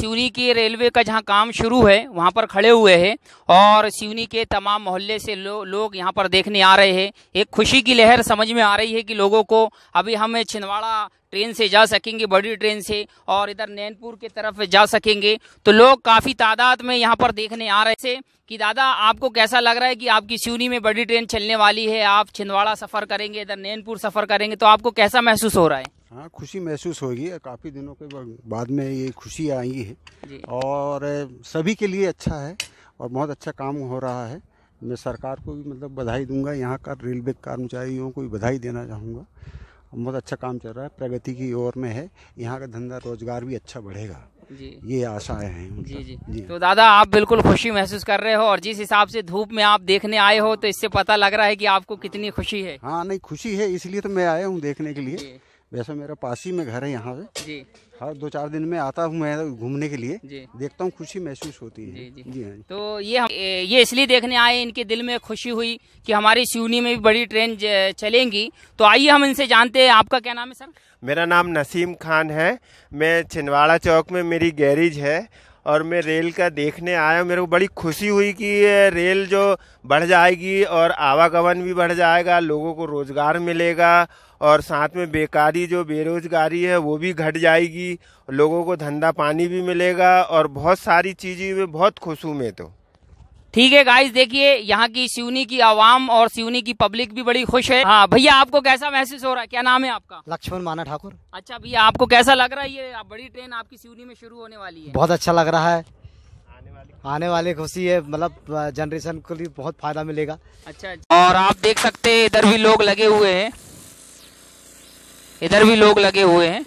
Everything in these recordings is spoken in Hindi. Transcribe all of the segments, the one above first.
सिवनी के रेलवे का जहाँ काम शुरू है वहां पर खड़े हुए हैं और सिवनी के तमाम मोहल्ले से लो, लोग यहाँ पर देखने आ रहे हैं एक खुशी की लहर समझ में आ रही है कि लोगों को अभी हम छिंदवाड़ा ट्रेन से जा सकेंगे बड़ी ट्रेन से और इधर नैनपुर के तरफ जा सकेंगे तो लोग काफ़ी तादाद में यहाँ पर देखने आ रहे थे कि दादा आपको कैसा लग रहा है कि आपकी सिवनी में बड़ी ट्रेन चलने वाली है आप छिंदवाड़ा सफ़र करेंगे इधर नैनपुर सफ़र करेंगे तो आपको कैसा महसूस हो रहा है हाँ खुशी महसूस होगी काफ़ी दिनों के बाद में ये खुशी आई है और सभी के लिए अच्छा है और बहुत अच्छा काम हो रहा है मैं सरकार को भी मतलब बधाई दूंगा यहाँ का रेलवे कर्मचारियों को भी बधाई देना चाहूँगा बहुत अच्छा काम चल रहा है प्रगति की ओर में है यहाँ का धंधा रोजगार भी अच्छा बढ़ेगा जी ये आशाएं हैं जी जी जी तो दादा आप बिल्कुल खुशी महसूस कर रहे हो और जिस हिसाब से धूप में आप देखने आए हो तो इससे पता लग रहा है कि आपको कितनी खुशी है हाँ नहीं खुशी है इसलिए तो मैं आया हूँ देखने के लिए वैसे मेरा पास ही में घर है यहाँ से जी हर दो चार दिन में आता हूँ मैं घूमने के लिए देखता हूँ खुशी महसूस होती है जी जी, जी हाँ तो ये हम ये इसलिए देखने आए इनके दिल में खुशी हुई कि हमारी सिवनी में भी बड़ी ट्रेन चलेंगी तो आइए हम इनसे जानते हैं आपका क्या नाम है सर मेरा नाम नसीम खान है मैं छिंदवाड़ा चौक में मेरी गैरेज है और मैं रेल का देखने आया मेरे को बड़ी खुशी हुई कि रेल जो बढ़ जाएगी और आवागमन भी बढ़ जाएगा लोगों को रोज़गार मिलेगा और साथ में बेकारी जो बेरोज़गारी है वो भी घट जाएगी लोगों को धंधा पानी भी मिलेगा और बहुत सारी चीज़ें मैं बहुत खुश हूँ मैं तो ठीक है गाइस देखिए यहाँ की सिवनी की आवाम और सिवनी की पब्लिक भी बड़ी खुश है हाँ भैया आपको कैसा महसूस हो रहा है क्या नाम है आपका लक्ष्मण माना ठाकुर अच्छा भैया आपको कैसा लग रहा है ये बड़ी ट्रेन आपकी सिवनी में शुरू होने वाली है बहुत अच्छा लग रहा है आने वाले खुशी है मतलब जनरेशन को भी बहुत फायदा मिलेगा अच्छा, अच्छा और आप देख सकते हैं इधर भी लोग लगे हुए हैं इधर भी लोग लगे हुए हैं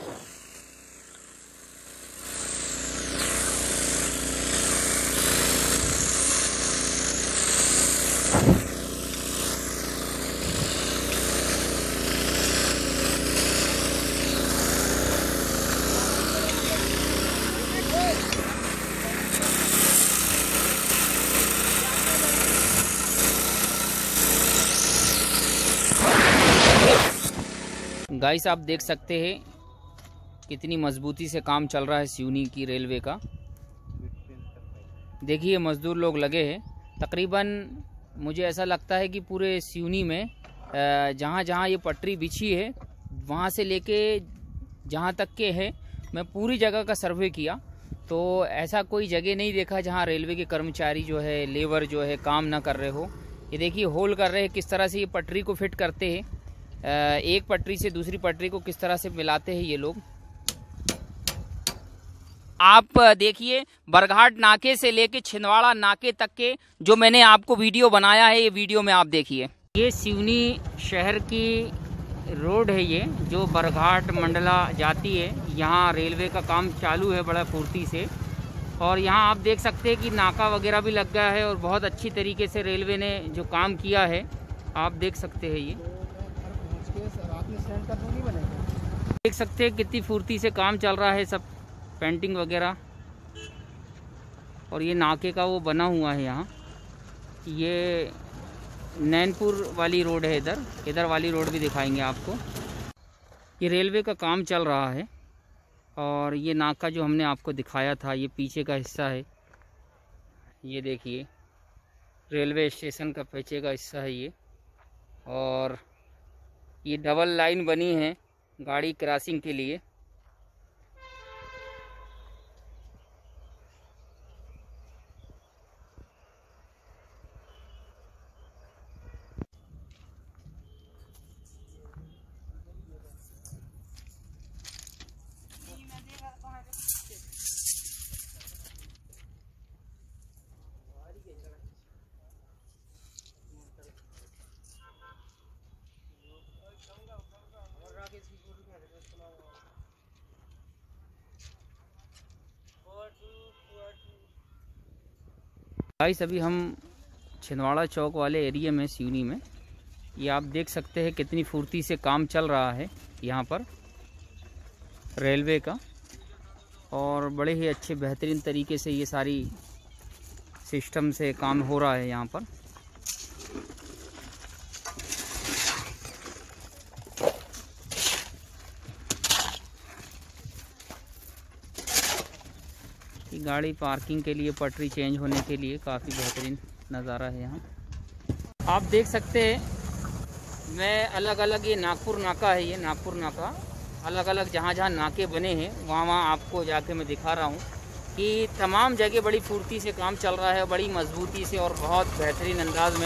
गाइस आप देख सकते हैं कितनी मजबूती से काम चल रहा है सिवनी की रेलवे का देखिए मज़दूर लोग लगे हैं तकरीबन मुझे ऐसा लगता है कि पूरे सिवनी में जहाँ जहाँ ये पटरी बिछी है वहाँ से लेके जहाँ तक के है मैं पूरी जगह का सर्वे किया तो ऐसा कोई जगह नहीं देखा जहाँ रेलवे के कर्मचारी जो है लेबर जो है काम ना कर रहे हो ये देखिए होल कर रहे हैं किस तरह से ये पटरी को फिट करते हैं एक पटरी से दूसरी पटरी को किस तरह से मिलाते हैं ये लोग आप देखिए बरघाट नाके से लेके छिंदवाड़ा नाके तक के जो मैंने आपको वीडियो बनाया है ये वीडियो में आप देखिए ये सिवनी शहर की रोड है ये जो बरघाट मंडला जाती है यहाँ रेलवे का काम चालू है बड़ा फुर्ती से और यहाँ आप देख सकते हैं कि नाका वगैरह भी लग गया है और बहुत अच्छी तरीके से रेलवे ने जो काम किया है आप देख सकते हैं ये सेंड कर दूंगी बनेगा देख सकते हैं कितनी फुर्ती से काम चल रहा है सब पेंटिंग वगैरह और ये नाके का वो बना हुआ है यहाँ ये नैनपुर वाली रोड है इधर इधर वाली रोड भी दिखाएंगे आपको ये रेलवे का काम चल रहा है और ये नाका जो हमने आपको दिखाया था ये पीछे का हिस्सा है ये देखिए रेलवे स्टेशन का पीछे का हिस्सा है ये और ये डबल लाइन बनी है गाड़ी क्रॉसिंग के लिए गाइस अभी हम छिंदवाड़ा चौक वाले एरिया में सीनी में ये आप देख सकते हैं कितनी फुर्ती से काम चल रहा है यहाँ पर रेलवे का और बड़े ही अच्छे बेहतरीन तरीके से ये सारी सिस्टम से काम हो रहा है यहाँ पर गाड़ी पार्किंग के लिए पटरी चेंज होने के लिए काफ़ी बेहतरीन नज़ारा है यहाँ आप देख सकते हैं मैं अलग अलग ये नागपुर नाका है ये नागपुर नाका अलग अलग जहाँ जहाँ नाके बने हैं वहाँ वहाँ आपको जाके मैं दिखा रहा हूँ कि तमाम जगह बड़ी फुर्ती से काम चल रहा है बड़ी मजबूती से और बहुत बेहतरीन अंदाज में